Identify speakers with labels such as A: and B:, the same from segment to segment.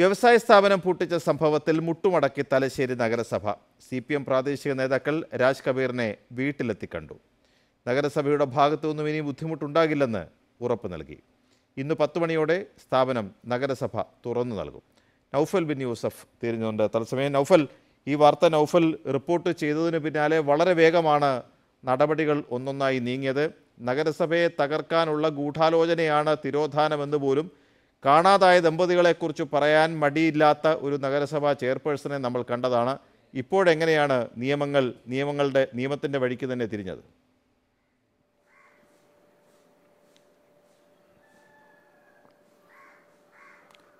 A: വ്യവസായ സ്ഥാപനം പൂട്ടിച്ച സംഭവത്തിൽ മുട്ടുമടക്കി തലശ്ശേരി നഗരസഭ സി പി എം പ്രാദേശിക നേതാക്കൾ രാജ് കബീറിനെ വീട്ടിലെത്തി കണ്ടു നഗരസഭയുടെ ഭാഗത്തുനിന്നും ഇനി ബുദ്ധിമുട്ടുണ്ടാകില്ലെന്ന് ഉറപ്പ് നൽകി ഇന്ന് പത്ത് മണിയോടെ സ്ഥാപനം നഗരസഭ തുറന്നു നൽകും നൗഫൽ ബിൻ യൂസഫ് തിരിഞ്ഞുണ്ട് തത്സമയം നൗഫൽ ഈ വാർത്ത നൗഫൽ റിപ്പോർട്ട് ചെയ്തതിന് പിന്നാലെ വളരെ വേഗമാണ് നടപടികൾ ഒന്നൊന്നായി നീങ്ങിയത് നഗരസഭയെ തകർക്കാനുള്ള ഗൂഢാലോചനയാണ് തിരോധാനമെന്ന് പോലും കാണാതായ ദമ്പതികളെക്കുറിച്ച് പറയാൻ മടിയില്ലാത്ത ഒരു നഗരസഭാ ചെയർപേഴ്സണെ നമ്മൾ കണ്ടതാണ് ഇപ്പോഴെങ്ങനെയാണ് നിയമങ്ങൾ നിയമങ്ങളുടെ നിയമത്തിൻ്റെ വഴിക്ക് തന്നെ തിരിഞ്ഞത്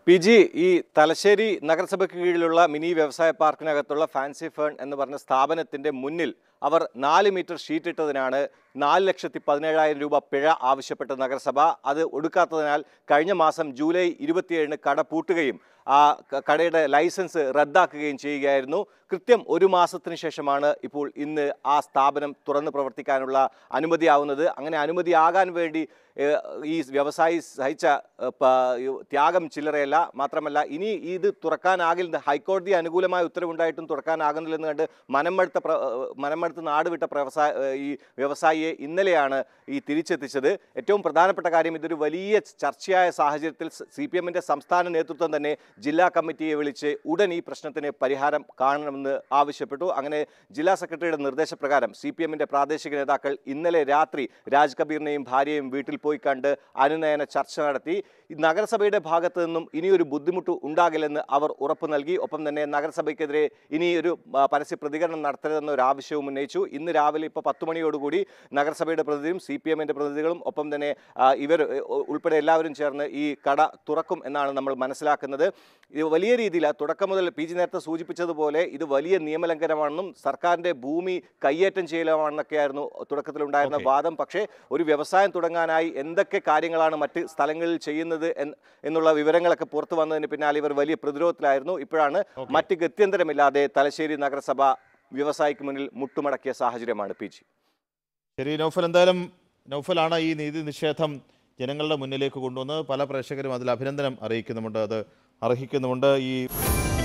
A: പി ജി
B: ഈ തലശ്ശേരി നഗരസഭയ്ക്ക് കീഴിലുള്ള മിനി വ്യവസായ പാർക്കിനകത്തുള്ള ഫാൻസി ഫേൺ എന്ന് പറഞ്ഞ സ്ഥാപനത്തിൻ്റെ മുന്നിൽ അവർ നാല് മീറ്റർ ഷീറ്റിട്ടതിനാണ് നാല് ലക്ഷത്തി പതിനേഴായിരം രൂപ പിഴ ആവശ്യപ്പെട്ട നഗരസഭ അത് ഒടുക്കാത്തതിനാൽ കഴിഞ്ഞ മാസം ജൂലൈ ഇരുപത്തിയേഴിന് കട പൂട്ടുകയും ആ കടയുടെ ലൈസൻസ് റദ്ദാക്കുകയും ചെയ്യുകയായിരുന്നു കൃത്യം ഒരു മാസത്തിന് ശേഷമാണ് ഇപ്പോൾ ഇന്ന് ആ സ്ഥാപനം തുറന്ന് പ്രവർത്തിക്കാനുള്ള അനുമതിയാവുന്നത് അങ്ങനെ അനുമതിയാകാൻ വേണ്ടി ഈ വ്യവസായി സഹിച്ച ത്യാഗം ചില്ലറയല്ല മാത്രമല്ല ഇനി ഇത് തുറക്കാനാകില്ലെന്ന് ഹൈക്കോടതി അനുകൂലമായ ഉത്തരവുണ്ടായിട്ടും തുറക്കാനാകുന്നില്ലെന്ന് കണ്ട് മനംമടുത്ത മനംമടുത്ത മടുത്ത് നാടുവിട്ട പ്രവസായ ഈ വ്യവസായിയെ ഇന്നലെയാണ് ഈ തിരിച്ചെത്തിച്ചത് ഏറ്റവും പ്രധാനപ്പെട്ട കാര്യം ഇതൊരു വലിയ ചർച്ചയായ സാഹചര്യത്തിൽ സി പി എമ്മിൻ്റെ സംസ്ഥാന നേതൃത്വം തന്നെ ജില്ലാ കമ്മിറ്റിയെ വിളിച്ച് ഉടൻ ഈ പ്രശ്നത്തിന് പരിഹാരം കാണണമെന്ന് ആവശ്യപ്പെട്ടു അങ്ങനെ ജില്ലാ സെക്രട്ടറിയുടെ നിർദ്ദേശപ്രകാരം സി പി എമ്മിൻ്റെ പ്രാദേശിക നേതാക്കൾ ഇന്നലെ രാത്രി രാജ് കബീറിനെയും ഭാര്യയും വീട്ടിൽ പോയി കണ്ട് അനുനയന ചർച്ച നടത്തി നഗരസഭയുടെ ഭാഗത്തു നിന്നും ഇനിയൊരു ബുദ്ധിമുട്ട് ഉണ്ടാകില്ലെന്ന് അവർ ഉറപ്പ് നൽകി ഒപ്പം തന്നെ നഗരസഭയ്ക്കെതിരെ ഇനിയൊരു പരസ്യ പ്രതികരണം നടത്തരുതെന്ന ഒരു ആവശ്യവും ഉന്നയിച്ചു ഇന്ന് രാവിലെ ഇപ്പോൾ പത്ത് മണിയോടുകൂടി നഗരസഭയുടെ പ്രതിനിധിയും സി പി എമ്മിൻ്റെ പ്രതിനിധികളും ഒപ്പം തന്നെ ഇവർ ഉൾപ്പെടെ എല്ലാവരും ചേർന്ന് ഈ കട തുറക്കും എന്നാണ് നമ്മൾ മനസ്സിലാക്കുന്നത് ഇത് വലിയ രീതിയിൽ തുടക്കം മുതൽ പി ജി നേരത്തെ സൂചിപ്പിച്ചതുപോലെ ഇത് വലിയ നിയമലംഘനമാണെന്നും സർക്കാരിൻ്റെ ഭൂമി കയ്യേറ്റം ചെയ്യലാണെന്നൊക്കെയായിരുന്നു തുടക്കത്തിലുണ്ടായിരുന്ന വാദം പക്ഷേ ഒരു വ്യവസായം തുടങ്ങാനായി എന്തൊക്കെ കാര്യങ്ങളാണ് മറ്റ് സ്ഥലങ്ങളിൽ ചെയ്യുന്നത് എന്നുള്ള വിവരങ്ങളൊക്കെ പുറത്തു വന്നതിന് പിന്നാലെ ഇവർ വലിയ പ്രതിരോധത്തിലായിരുന്നു ഇപ്പോഴാണ് മറ്റ് ഗത്യന്തരമില്ലാതെ തലശ്ശേരി നഗരസഭ വ്യവസായിക്ക് മുന്നിൽ മുട്ടുമടക്കിയ സാഹചര്യമാണ് പി ജി
A: ശരി നൗഫൽ എന്തായാലും നൗഫലാണ് ഈ നീതി നിഷേധം ജനങ്ങളുടെ മുന്നിലേക്ക് കൊണ്ടുവന്നത് പല പ്രേക്ഷകരും അതിൽ അഭിനന്ദനം അറിയിക്കുന്നുമുണ്ട് അത് അർഹിക്കുന്നുമുണ്ട് ഈ